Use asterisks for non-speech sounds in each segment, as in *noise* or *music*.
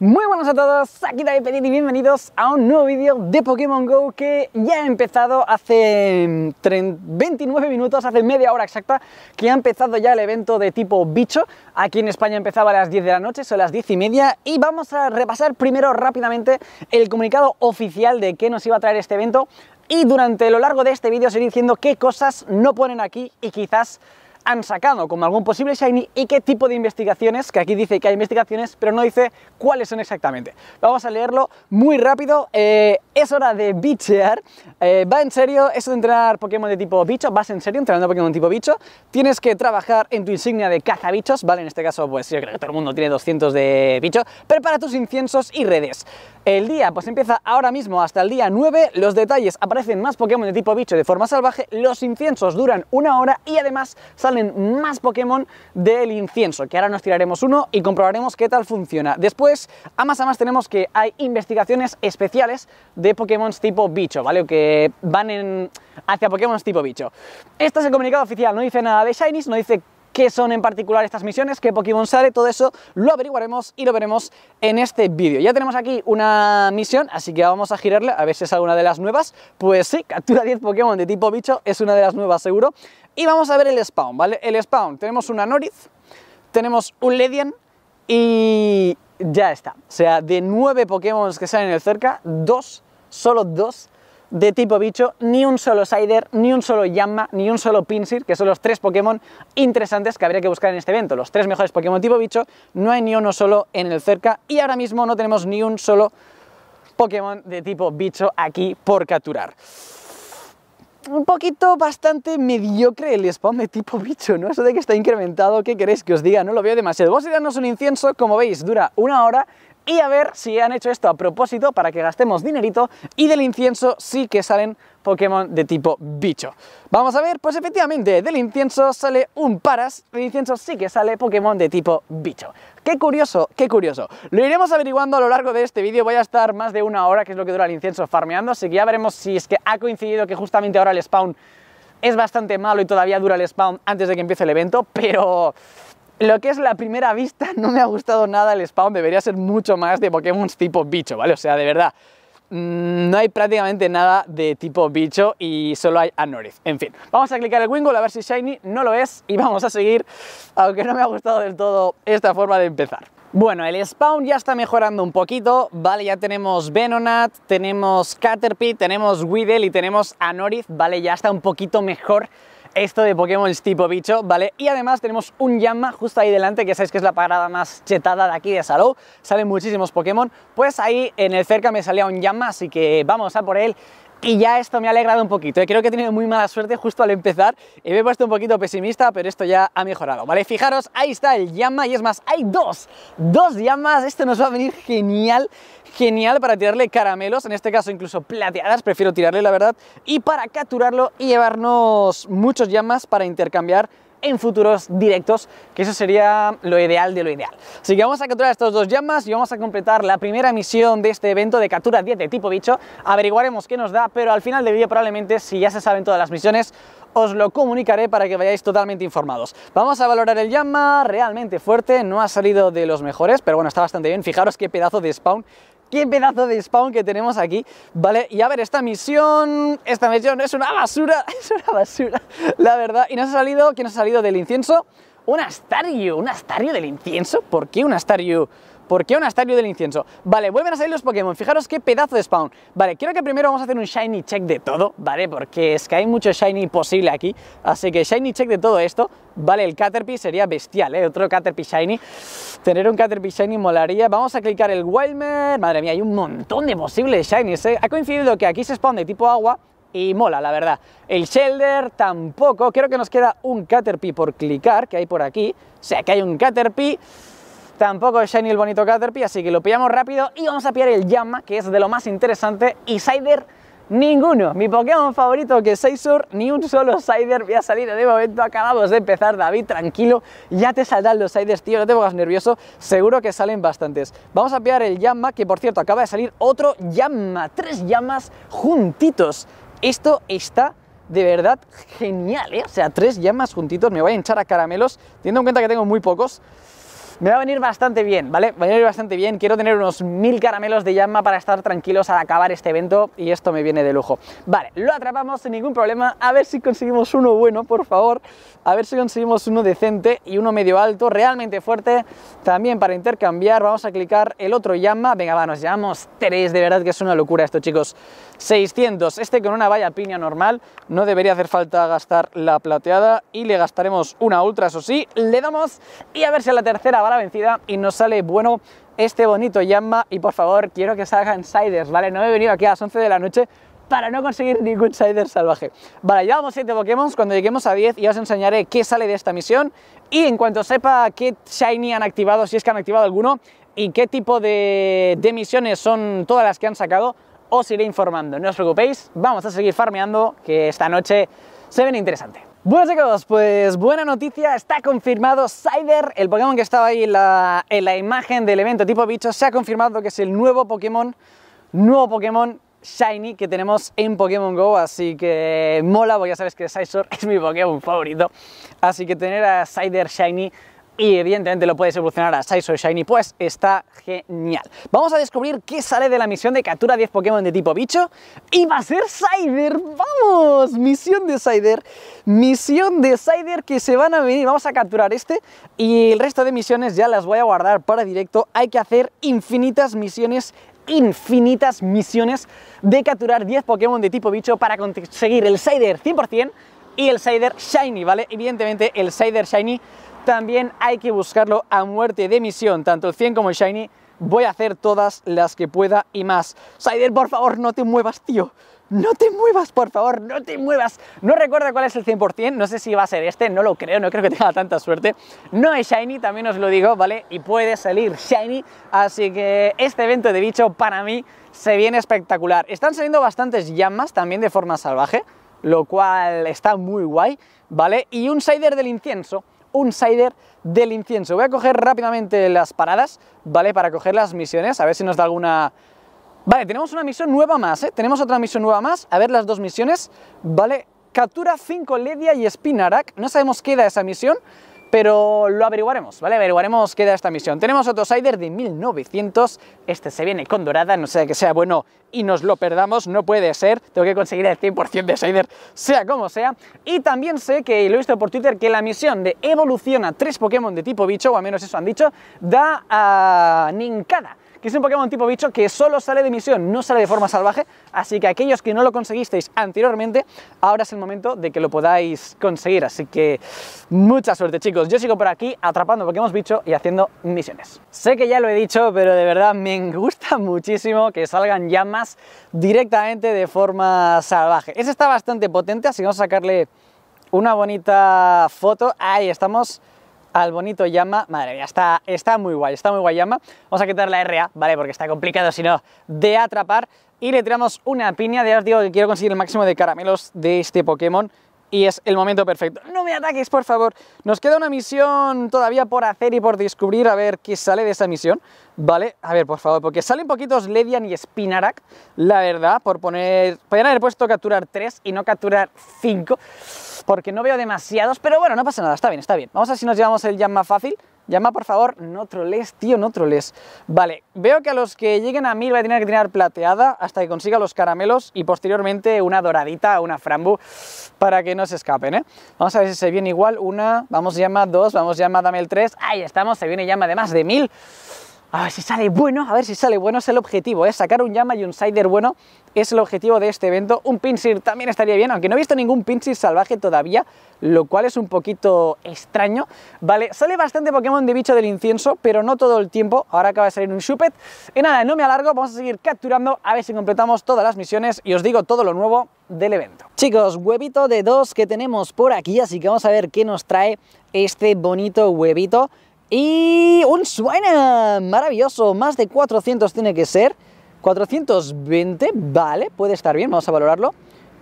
Muy buenas a todos, aquí David y bienvenidos a un nuevo vídeo de Pokémon GO que ya ha empezado hace 29 mm, minutos, hace media hora exacta, que ha empezado ya el evento de tipo bicho. Aquí en España empezaba a las 10 de la noche, son las 10 y media y vamos a repasar primero rápidamente el comunicado oficial de qué nos iba a traer este evento y durante lo largo de este vídeo os diciendo qué cosas no ponen aquí y quizás han sacado como algún posible Shiny y qué tipo de investigaciones, que aquí dice que hay investigaciones, pero no dice cuáles son exactamente. Vamos a leerlo muy rápido, eh, es hora de bichear, eh, va en serio, eso de entrenar Pokémon de tipo bicho, vas en serio entrenando Pokémon de tipo bicho, tienes que trabajar en tu insignia de cazabichos, ¿vale? En este caso, pues yo creo que todo el mundo tiene 200 de bicho, prepara tus inciensos y redes. El día, pues empieza ahora mismo hasta el día 9, los detalles aparecen más Pokémon de tipo bicho de forma salvaje, los inciensos duran una hora y además salen en más Pokémon del incienso, que ahora nos tiraremos uno y comprobaremos qué tal funciona. Después, a más a más tenemos que hay investigaciones especiales de Pokémon tipo bicho, ¿vale? que van en hacia Pokémon tipo bicho. Este es el comunicado oficial, no dice nada de Shinies, no dice qué son en particular estas misiones, qué Pokémon sale, todo eso lo averiguaremos y lo veremos en este vídeo. Ya tenemos aquí una misión, así que vamos a girarla a ver si es alguna de las nuevas. Pues sí, captura 10 Pokémon de tipo bicho, es una de las nuevas seguro. Y vamos a ver el spawn, ¿vale? El spawn, tenemos una Noriz, tenemos un Ledian y ya está. O sea, de 9 Pokémon que salen en el cerca, dos, solo dos de tipo bicho, ni un solo Sider, ni un solo Yamma, ni un solo Pinsir, que son los tres Pokémon interesantes que habría que buscar en este evento. Los tres mejores Pokémon tipo bicho, no hay ni uno solo en el cerca y ahora mismo no tenemos ni un solo Pokémon de tipo bicho aquí por capturar un poquito bastante mediocre el spawn de tipo bicho, ¿no? Eso de que está incrementado, ¿qué queréis que os diga? No lo veo demasiado. Vamos a darnos un incienso, como veis, dura una hora, y a ver si han hecho esto a propósito para que gastemos dinerito y del incienso sí que salen Pokémon de tipo bicho. Vamos a ver, pues efectivamente, del incienso sale un Paras, del incienso sí que sale Pokémon de tipo bicho. Qué curioso, qué curioso. Lo iremos averiguando a lo largo de este vídeo, voy a estar más de una hora, que es lo que dura el incienso, farmeando, así que ya veremos si es que ha coincidido que justamente ahora el spawn es bastante malo y todavía dura el spawn antes de que empiece el evento, pero lo que es la primera vista, *laughs* no me ha gustado nada el spawn, debería ser mucho más de Pokémon tipo bicho, ¿vale? O sea, de verdad, mm, no hay prácticamente nada de tipo bicho y solo hay Anorith. En fin, vamos a clicar el Wingull a ver si Shiny no lo es y vamos a seguir, aunque no me ha gustado del todo esta forma de empezar. Bueno, el spawn ya está mejorando un poquito, ¿vale? Ya tenemos Venonat, tenemos Caterpie, tenemos Weedle y tenemos Anorith, ¿vale? Ya está un poquito mejor esto de Pokémon tipo bicho, ¿vale? Y además tenemos un llama justo ahí delante, que sabéis que es la parada más chetada de aquí de Salou, salen muchísimos Pokémon, pues ahí en el cerca me salía un llama, así que vamos a por él y ya esto me ha alegrado un poquito, eh. creo que he tenido muy mala suerte justo al empezar, me he puesto un poquito pesimista, pero esto ya ha mejorado, ¿vale? Fijaros, ahí está el llama, y es más, hay dos, dos llamas, esto nos va a venir genial, genial para tirarle caramelos, en este caso incluso plateadas, prefiero tirarle la verdad, y para capturarlo y llevarnos muchos llamas para intercambiar en futuros directos, que eso sería lo ideal de lo ideal. Así que vamos a capturar estos dos llamas y vamos a completar la primera misión de este evento de captura 10 de tipo bicho. Averiguaremos qué nos da, pero al final del vídeo probablemente, si ya se saben todas las misiones, os lo comunicaré para que vayáis totalmente informados. Vamos a valorar el llama, realmente fuerte, no ha salido de los mejores, pero bueno, está bastante bien. Fijaros qué pedazo de spawn qué pedazo de spawn que tenemos aquí, ¿vale? Y a ver, esta misión, esta misión es una basura, *laughs* es una basura, la verdad. Y nos ha salido, ¿quién nos ha salido del incienso? Un Astario, un Astario del incienso, ¿por qué un Astario? ¿Por qué un Astario del incienso? Vale, vuelven a salir los Pokémon, fijaros qué pedazo de spawn. Vale, creo que primero vamos a hacer un Shiny check de todo, ¿vale? Porque es que hay mucho Shiny posible aquí, así que Shiny check de todo esto, Vale, el Caterpie sería bestial, ¿eh? Otro Caterpie Shiny. Tener un Caterpie Shiny molaría. Vamos a clicar el Wilmer. Madre mía, hay un montón de posibles Shinies, ¿eh? Ha coincidido que aquí se spawn de tipo agua y mola, la verdad. El Shelder tampoco. Creo que nos queda un Caterpie por clicar, que hay por aquí. O sea, que hay un Caterpie. Tampoco es Shiny el bonito Caterpie, así que lo pillamos rápido. Y vamos a pillar el Yama, que es de lo más interesante. Y Sider Ninguno. Mi Pokémon favorito que es Seisur, ni un solo Sider voy a salir de momento. Acabamos de empezar, David, tranquilo. Ya te saldrán los Siders, tío, no te pongas nervioso. Seguro que salen bastantes. Vamos a pegar el Yamma, que por cierto acaba de salir otro Yamma. Tres llamas juntitos. Esto está de verdad genial, ¿eh? O sea, tres llamas juntitos. Me voy a hinchar a caramelos, teniendo en cuenta que tengo muy pocos. Me va a venir bastante bien, ¿vale? Va a venir bastante bien. Quiero tener unos mil caramelos de llama para estar tranquilos al acabar este evento y esto me viene de lujo. Vale, lo atrapamos sin ningún problema. A ver si conseguimos uno bueno, por favor. A ver si conseguimos uno decente y uno medio alto, realmente fuerte. También para intercambiar vamos a clicar el otro llama. Venga, va, nos llevamos tres. De verdad que es una locura esto, chicos. 600. Este con una valla piña normal. No debería hacer falta gastar la plateada y le gastaremos una ultra, eso sí. Le damos y a ver si a la tercera vale vencida y nos sale bueno este bonito Yamma y por favor quiero que salgan siders, ¿vale? No me he venido aquí a las 11 de la noche para no conseguir ningún Sider salvaje. Vale, llevamos 7 Pokémon, cuando lleguemos a 10 ya os enseñaré qué sale de esta misión y en cuanto sepa qué Shiny han activado, si es que han activado alguno, y qué tipo de, de misiones son todas las que han sacado, os iré informando. No os preocupéis, vamos a seguir farmeando, que esta noche se ven interesante. Bueno chicos, pues buena noticia, está confirmado Cider, el Pokémon que estaba ahí en la, imagen del evento tipo bicho, se ha confirmado que es el nuevo Pokémon, nuevo Pokémon Shiny que tenemos en Pokémon GO, así que mola, porque ya sabes que Scizor *laughs* es mi Pokémon favorito, así que tener a Cider Shiny y evidentemente lo puedes evolucionar a o Shiny, pues está genial. Vamos a descubrir qué sale de la misión de captura 10 Pokémon de tipo bicho y va a ser Sider, ¡vamos! Misión de Sider, misión de Sider que se van a venir, vamos a capturar este y el resto de misiones ya las voy a guardar para directo, hay que hacer infinitas misiones infinitas misiones de capturar 10 Pokémon de tipo bicho para conseguir el Sider 100% y el Sider Shiny, ¿vale? Evidentemente el Sider Shiny también hay que buscarlo a muerte de misión, tanto el 100 como el Shiny. Voy a hacer todas las que pueda y más. Sider, por favor, no te muevas, tío. No te muevas, por favor, no te muevas. No recuerdo cuál es el 100%, no sé si va a ser este, no lo creo, no creo que tenga tanta suerte. No es Shiny, también os lo digo, ¿vale? Y puede salir Shiny, así que este evento de bicho para mí se viene espectacular. Están saliendo bastantes llamas también de forma salvaje, lo cual está muy guay, ¿vale? Y un Sider del incienso, un Sider del incienso. Voy a coger rápidamente las paradas, ¿vale? Para coger las misiones, a ver si nos da alguna... Vale, tenemos una misión nueva más, ¿eh? Tenemos otra misión nueva más, a ver las dos misiones, ¿vale? Captura 5 Ledia y Spinarak, no sabemos qué da esa misión, pero lo averiguaremos, ¿vale? Averiguaremos qué da esta misión. Tenemos otro Sider de 1900, este se viene con dorada, no sea que sea bueno y nos lo perdamos, no puede ser, tengo que conseguir el 100% de Sider, sea como sea. Y también sé que, lo he visto por Twitter, que la misión de evolución a tres Pokémon de tipo bicho, o al menos eso han dicho, da a Ninkada que es un Pokémon tipo bicho que solo sale de misión, no sale de forma salvaje, así que aquellos que no lo conseguisteis anteriormente, ahora es el momento de que lo podáis conseguir, así que mucha suerte chicos, yo sigo por aquí atrapando Pokémon bicho y haciendo misiones. Sé que ya lo he dicho, pero de verdad me gusta *laughs* muchísimo que salgan llamas directamente de forma salvaje. Ese está bastante potente, así que vamos a sacarle una bonita foto, ahí estamos al bonito llama. Madre mía, está, está muy guay, está muy guay llama. Vamos a quitar la RA, ¿vale? Porque está complicado, si no, de atrapar. Y le tiramos una piña. Ya os digo que quiero conseguir el máximo de caramelos de este Pokémon y es el momento perfecto. No me ataques, por favor. Nos queda una misión todavía por hacer y por descubrir, a ver qué sale de esa misión, ¿vale? A ver, por favor, porque salen poquitos Ledian y Spinarak, la verdad, por poner... Podrían haber puesto capturar 3 y no capturar 5, porque no veo demasiados, pero bueno, no pasa nada, está bien, está bien. Vamos a ver si nos llevamos el jam más fácil. Llama, por favor, no troles, tío, no troles. Vale, veo que a los que lleguen a mil va a tener que tener plateada hasta que consiga los caramelos y posteriormente una doradita, una frambu, para que no se escapen, ¿eh? Vamos a ver si se viene igual, una, vamos llama, dos, vamos llama, dame el tres. ¡Ahí estamos! Se viene llama de más de mil a ver si sale bueno, a ver si sale bueno es el objetivo, es ¿eh? sacar un llama y un cider bueno es el objetivo de este evento. Un pinsir también estaría bien, aunque no he visto ningún pinsir salvaje todavía, lo cual es un poquito extraño. Vale, sale bastante Pokémon de bicho del incienso, pero no todo el tiempo. Ahora acaba de salir un Chupet. Y nada, no me alargo, vamos a seguir capturando a ver si completamos todas las misiones y os digo todo lo nuevo del evento. Chicos, huevito de dos que tenemos por aquí, así que vamos a ver qué nos trae este bonito huevito. Y un suena eh, maravilloso, más de 400 tiene que ser. 420, vale, puede estar bien, vamos a valorarlo.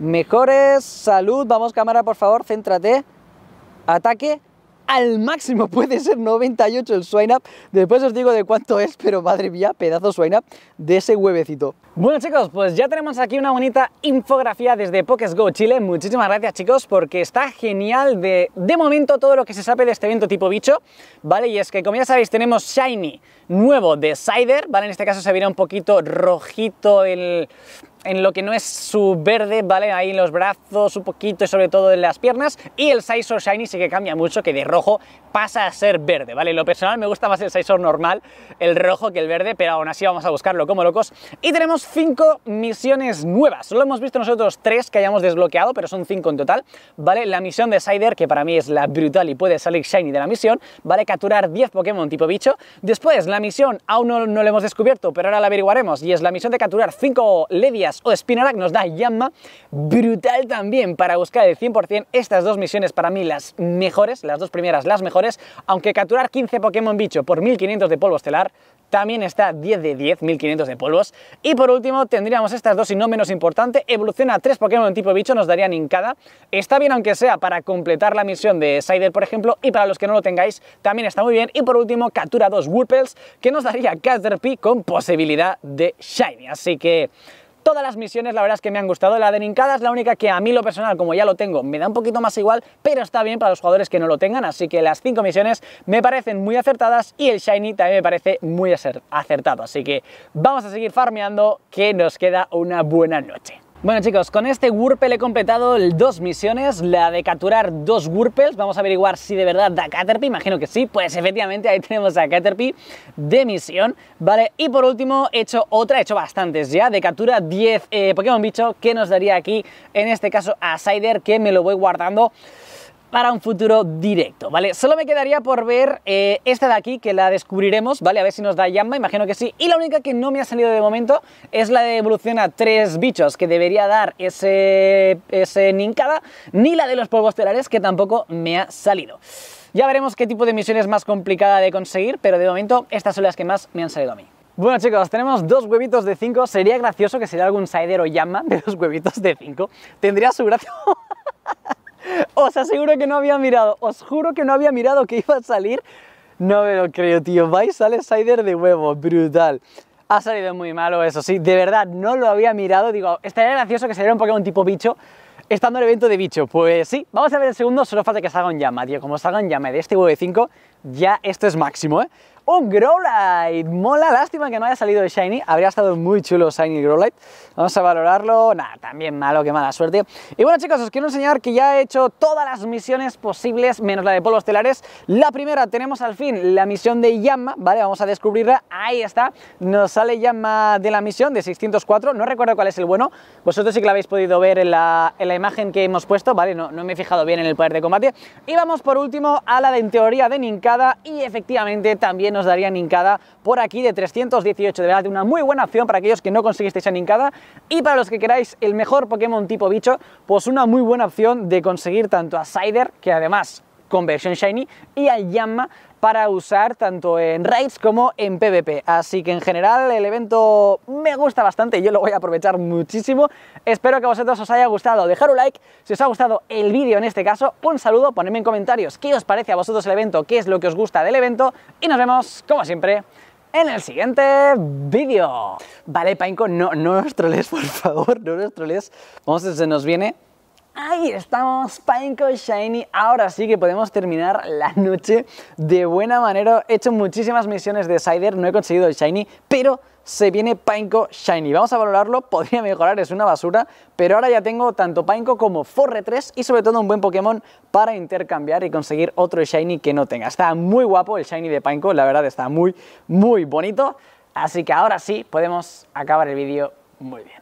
Mejores, salud, vamos cámara, por favor, céntrate. Ataque, al máximo *laughs* puede ser 98 el swine up. Después os digo de cuánto es, pero madre mía, pedazo swine up de ese huevecito. Bueno chicos, pues ya tenemos aquí una bonita infografía desde Pokésgo Go Chile. Muchísimas gracias chicos porque está genial de, de momento todo lo que se sabe de este evento tipo bicho, ¿vale? Y es que como ya sabéis tenemos Shiny nuevo de Cider, ¿vale? En este caso se verá un poquito rojito el en lo que no es su verde, ¿vale? Ahí en los brazos, un poquito y sobre todo en las piernas. Y el Sizor Shiny sí que cambia mucho, que de rojo pasa a ser verde, ¿vale? lo personal me gusta más el Sizor normal, el rojo que el verde, pero aún así vamos a buscarlo como locos. Y tenemos 5 misiones nuevas. Solo hemos visto nosotros 3 que hayamos desbloqueado, pero son cinco en total, ¿vale? La misión de Sider, que para mí es la brutal y puede salir Shiny de la misión, ¿vale? Capturar 10 Pokémon tipo bicho. Después, la misión aún no, no la hemos descubierto, pero ahora la averiguaremos, y es la misión de capturar 5 Ledias o Spinarak nos da Llama brutal también para buscar el 100%. Estas dos misiones para mí las mejores, las dos primeras las mejores, aunque capturar 15 Pokémon bicho por 1500 de polvo estelar también está 10 de 10, 1500 de polvos. Y por último tendríamos estas dos y no menos importante, evoluciona 3 Pokémon tipo bicho, nos darían Incada. Está bien aunque sea para completar la misión de Sider, por ejemplo, y para los que no lo tengáis también está muy bien. Y por último captura 2 Wurpels, que nos daría Caterpie con posibilidad de Shiny. Así que... Todas las misiones la verdad es que me han gustado, la de Nincada es la única que a mí lo personal, como ya lo tengo, me da un poquito más igual, pero está bien para los jugadores que no lo tengan, así que las 5 misiones me parecen muy acertadas y el Shiny también me parece muy acertado, así que vamos a seguir farmeando que nos queda una buena noche. Bueno chicos, con este Wurpel he completado dos misiones, la de capturar dos Wurpels, vamos a averiguar si de verdad da Caterpie, imagino que sí, pues efectivamente ahí tenemos a Caterpie de misión, ¿vale? Y por último he hecho otra, he hecho bastantes ya, de captura 10 eh, Pokémon bicho que nos daría aquí, en este caso a Sider, que me lo voy guardando para un futuro directo, ¿vale? Solo me quedaría por ver eh, esta de aquí, que la descubriremos, ¿vale? A ver si nos da llama, imagino que sí. Y la única que no me ha salido de momento es la de evolución a tres bichos, que debería dar ese, ese Ninkada, ni la de los polvos telares, que tampoco me ha salido. Ya veremos qué tipo de misión es más complicada de conseguir, pero de momento estas son las que más me han salido a mí. Bueno chicos, tenemos dos huevitos de 5, sería gracioso que sería algún sidero llama de los huevitos de 5, tendría su gracia... *laughs* Os aseguro que no había mirado, os juro que no había mirado que iba a salir. No me lo creo, tío. Vais, sale Cider de huevo, brutal. Ha salido muy malo eso, sí. De verdad, no lo había mirado. Digo, estaría gracioso que saliera un Pokémon tipo bicho estando en el evento de bicho. Pues sí, vamos a ver el segundo. Solo falta que salga un llama, tío. Como salga un llama de este V5, ya esto es máximo, ¿eh? ¡Un Growlite! Mola, lástima que no haya salido de Shiny. Habría estado muy chulo Shiny Growlite. Vamos a valorarlo. Nada, también malo, que mala suerte. Y bueno, chicos, os quiero enseñar que ya he hecho todas las misiones posibles, menos la de polvos telares. La primera tenemos al fin la misión de Yamma, ¿vale? Vamos a descubrirla. Ahí está. Nos sale Yamma de la misión de 604. No recuerdo cuál es el bueno. Vosotros sí que la habéis podido ver en la, imagen que hemos puesto, ¿vale? No, no me he fijado bien en el poder de combate. Y vamos por último a la de en teoría de Ninka y efectivamente también nos daría hincada por aquí de 318. De verdad, una muy buena opción para aquellos que no conseguisteis en hincada y para los que queráis el mejor Pokémon tipo bicho, pues una muy buena opción de conseguir tanto a Cider, que además Conversion Shiny y a llama para usar tanto en raids como en PvP. Así que en general el evento me gusta bastante, yo lo voy a aprovechar muchísimo. Espero que a vosotros os haya gustado. Dejar un like si os ha gustado el vídeo en este caso. Un saludo, ponedme en comentarios qué os parece a vosotros el evento, qué es lo que os gusta del evento y nos vemos, como siempre, en el siguiente vídeo. Vale, Painco, no, no nos troles, por favor, no nos troles. Vamos, se nos viene Ahí estamos, Painko Shiny. Ahora sí que podemos terminar la noche de buena manera. He hecho muchísimas misiones de Cider, no he conseguido el Shiny, pero se viene Painko Shiny. Vamos a valorarlo, *laughs* podría mejorar, es una basura, pero ahora ya tengo tanto Pineco como Forre 3 y sobre todo un buen Pokémon para intercambiar y conseguir otro Shiny que no tenga. Está muy guapo el Shiny de Painko, la verdad está muy, muy bonito. Así que ahora sí podemos acabar el vídeo muy bien.